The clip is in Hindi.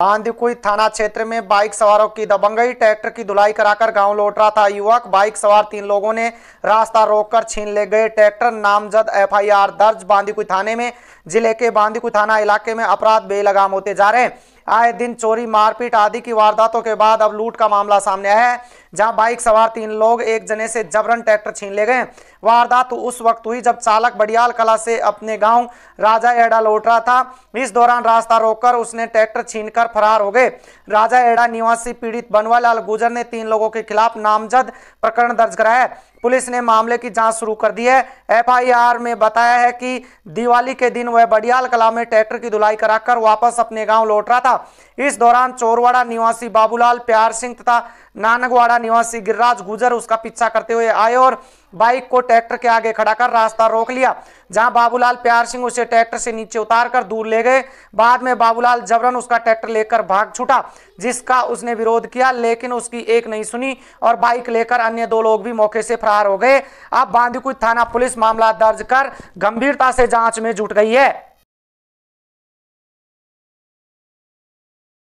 बांदीकुई थाना क्षेत्र में बाइक सवारों की दबंगई ट्रैक्टर की धुलाई कराकर गांव लौट रहा था युवक बाइक सवार तीन लोगों ने रास्ता रोककर छीन ले गए ट्रैक्टर नामजद एफआईआर दर्ज बांदीकुई थाने में जिले के बांदीकुई थाना इलाके में अपराध बेलगाम होते जा रहे हैं आए दिन चोरी मारपीट आदि की वारदातों के बाद अब लूट का मामला सामने आया है जहां बाइक सवार तीन लोग एक जने से जबरन ट्रैक्टर छीन ले गए वारदात उस वक्त हुई जब चालक बडियाल कला से अपने गांव राजा एडा लौट रहा था इस दौरान रास्ता रोककर उसने ट्रैक्टर छीनकर फरार हो गए राजा एडा निवासी पीड़ित बनवालाल गुजर ने तीन लोगों के खिलाफ नामजद प्रकरण दर्ज कराया पुलिस ने मामले की जांच शुरू कर दी है एफआईआर में बताया है कि दिवाली के दिन वह बडियाल कला में ट्रैक्टर की धुलाई कराकर वापस अपने गांव लौट रहा था इस दौरान चोरवाड़ा निवासी बाबूलाल प्यार सिंह तथा नानकवाड़ा का निवासी गिरिराज गुजर उसका पीछा करते हुए आए और बाइक को ट्रैक्टर के आगे खड़ा कर रास्ता रोक लिया जहां बाबूलाल प्यार सिंह उसे ट्रैक्टर से नीचे उतार कर दूर ले गए बाद में बाबूलाल जबरन उसका ट्रैक्टर लेकर भाग छूटा जिसका उसने विरोध किया लेकिन उसकी एक नहीं सुनी और बाइक लेकर अन्य दो लोग भी मौके से फरार हो गए अब बांदीकुट थाना पुलिस मामला दर्ज कर गंभीरता से जांच में जुट गई है